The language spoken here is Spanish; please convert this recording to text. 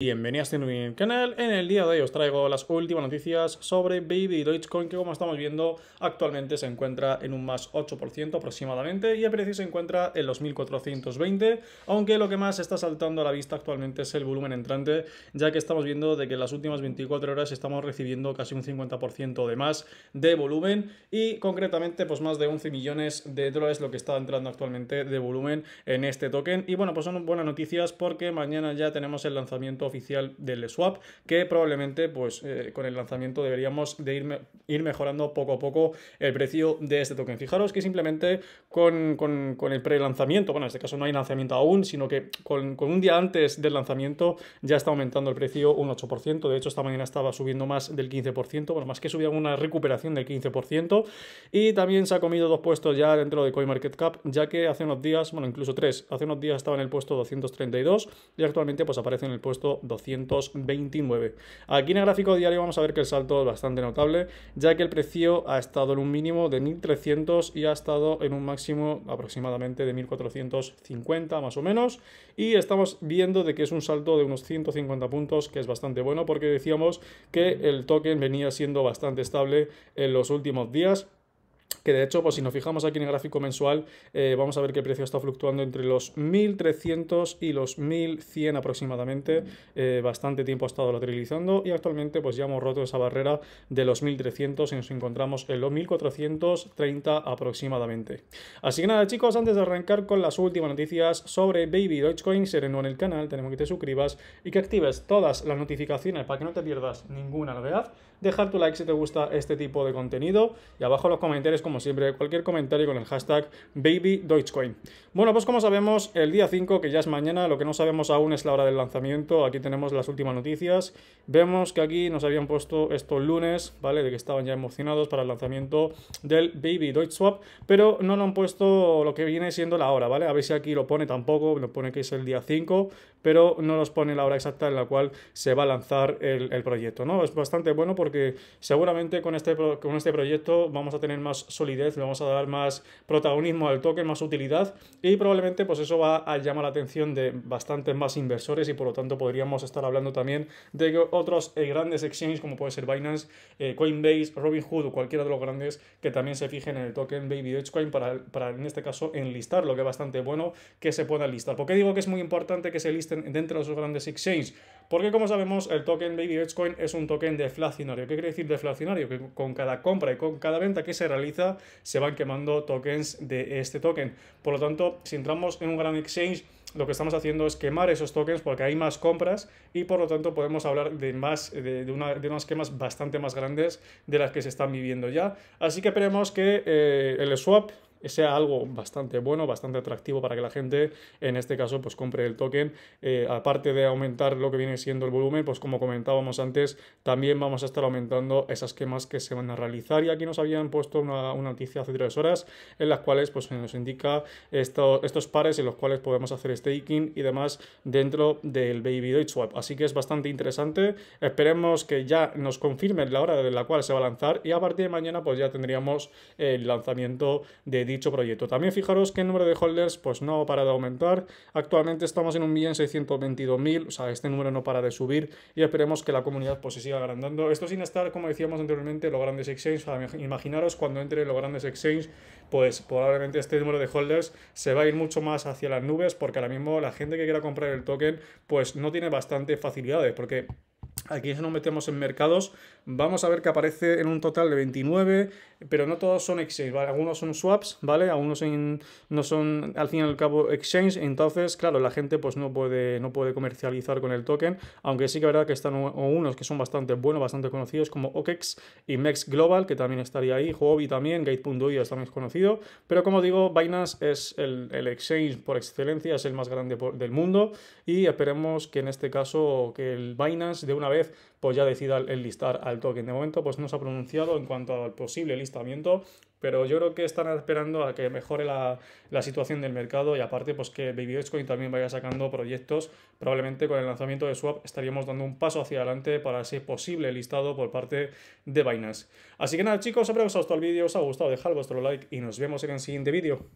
Bienvenidos a mi este canal, en el día de hoy os traigo las últimas noticias sobre Baby Dogecoin que como estamos viendo actualmente se encuentra en un más 8% aproximadamente y el precio se encuentra en los 1420 aunque lo que más está saltando a la vista actualmente es el volumen entrante ya que estamos viendo de que en las últimas 24 horas estamos recibiendo casi un 50% de más de volumen y concretamente pues más de 11 millones de dólares lo que está entrando actualmente de volumen en este token y bueno pues son buenas noticias porque mañana ya tenemos el lanzamiento oficial del swap, que probablemente pues, eh, con el lanzamiento deberíamos de ir, ir, mejorando poco a poco el precio de este token. Fijaros que simplemente con, el pre-lanzamiento, bueno, en este caso no hay lanzamiento aún, sino que con, un día antes del lanzamiento ya está aumentando el precio un 8%, de hecho esta mañana estaba subiendo más del 15%, bueno, más que subía una recuperación del 15%, y también se ha comido dos puestos ya dentro de CoinMarketCap, ya que hace unos días, bueno, incluso tres, hace unos días estaba en el puesto 232 y actualmente pues aparece en el puesto 229. Aquí en el gráfico diario vamos a ver que el salto es bastante notable, ya que el precio ha estado en un mínimo de 1300 y ha estado en un máximo aproximadamente de 1450 más o menos. Y estamos viendo de que es un salto de unos 150 puntos, que es bastante bueno, porque decíamos que el token venía siendo bastante estable en los últimos días que de hecho, pues si nos fijamos aquí en el gráfico mensual, eh, vamos a ver que el precio está fluctuando entre los 1.300 y los 1.100 aproximadamente. Eh, bastante tiempo ha estado lateralizando y actualmente pues ya hemos roto esa barrera de los 1.300 y nos encontramos en los 1.430 aproximadamente. Así que nada chicos, antes de arrancar con las últimas noticias sobre Baby Dogecoin, si en el canal, tenemos que te suscribas y que actives todas las notificaciones para que no te pierdas ninguna novedad. Dejar tu like si te gusta este tipo de contenido y abajo en los comentarios como siempre, cualquier comentario con el hashtag BabyDeutschcoin. Bueno, pues como sabemos, el día 5, que ya es mañana, lo que no sabemos aún es la hora del lanzamiento. Aquí tenemos las últimas noticias. Vemos que aquí nos habían puesto esto el lunes, ¿vale? De que estaban ya emocionados para el lanzamiento del Baby Swap, pero no lo han puesto lo que viene siendo la hora, ¿vale? A ver si aquí lo pone tampoco, lo pone que es el día 5, pero no nos pone la hora exacta en la cual se va a lanzar el, el proyecto. ¿no? Es bastante bueno porque seguramente con este, con este proyecto vamos a tener más solidez, le vamos a dar más protagonismo al token, más utilidad y probablemente pues eso va a llamar la atención de bastantes más inversores y por lo tanto podríamos estar hablando también de otros eh, grandes exchanges como puede ser Binance, eh, Coinbase, Robinhood o cualquiera de los grandes que también se fijen en el token Baby Dogecoin para, para en este caso lo que es bastante bueno que se pueda listar. ¿Por qué digo que es muy importante que se liste dentro de esos los grandes exchanges. Porque como sabemos, el token Baby Bitcoin es un token deflacionario. ¿Qué quiere decir deflacionario? Que con cada compra y con cada venta que se realiza, se van quemando tokens de este token. Por lo tanto, si entramos en un gran exchange, lo que estamos haciendo es quemar esos tokens porque hay más compras y por lo tanto podemos hablar de más de, una, unas quemas bastante más grandes de las que se están viviendo ya. Así que esperemos que eh, el swap sea algo bastante bueno, bastante atractivo para que la gente, en este caso, pues compre el token. Eh, aparte de aumentar lo que viene siendo el volumen, pues como comentábamos antes, también vamos a estar aumentando esas quemas que se van a realizar. Y aquí nos habían puesto una, noticia hace tres horas en las cuales pues, nos indica estos pares en los cuales podemos hacer staking y demás dentro del Baby Deutsche Swap. Así que es bastante interesante. Esperemos que ya nos confirmen la hora de la cual se va a lanzar y a partir de mañana pues ya tendríamos el lanzamiento de dicho proyecto. También fijaros que el número de holders pues no para de aumentar. Actualmente estamos en 1.622.000, o sea, este número no para de subir y esperemos que la comunidad pues se siga agrandando. Esto sin estar, como decíamos anteriormente, los grandes exchanges. imaginaros cuando entre los grandes exchanges, pues probablemente este número de holders se va a ir mucho más hacia las nubes porque ahora mismo la gente que quiera comprar el token pues no tiene bastante facilidades porque Aquí nos metemos en mercados. Vamos a ver que aparece en un total de 29, pero no todos son exchange, Algunos son swaps, ¿vale? Algunos no son al fin y al cabo exchange. Entonces, claro, la gente pues no puede, no puede comercializar con el token. Aunque sí que verdad que están unos que son bastante buenos, bastante conocidos, como OKEX y MEX Global, que también estaría ahí. Huobi también, Gate.io es conocido. Pero como digo, Binance es el, exchange por excelencia, es el más grande del mundo. Y esperemos que en este caso, que el Binance de una vez pues ya decida el listar al token. De momento pues no se ha pronunciado en cuanto al posible listamiento, pero yo creo que están esperando a que mejore la, situación del mercado y aparte pues que Baby también vaya sacando proyectos. Probablemente con el lanzamiento de Swap estaríamos dando un paso hacia adelante para ese posible listado por parte de Binance. Así que nada chicos, espero que os haya gustado el vídeo, os ha gustado, dejad vuestro like y nos vemos en el siguiente vídeo.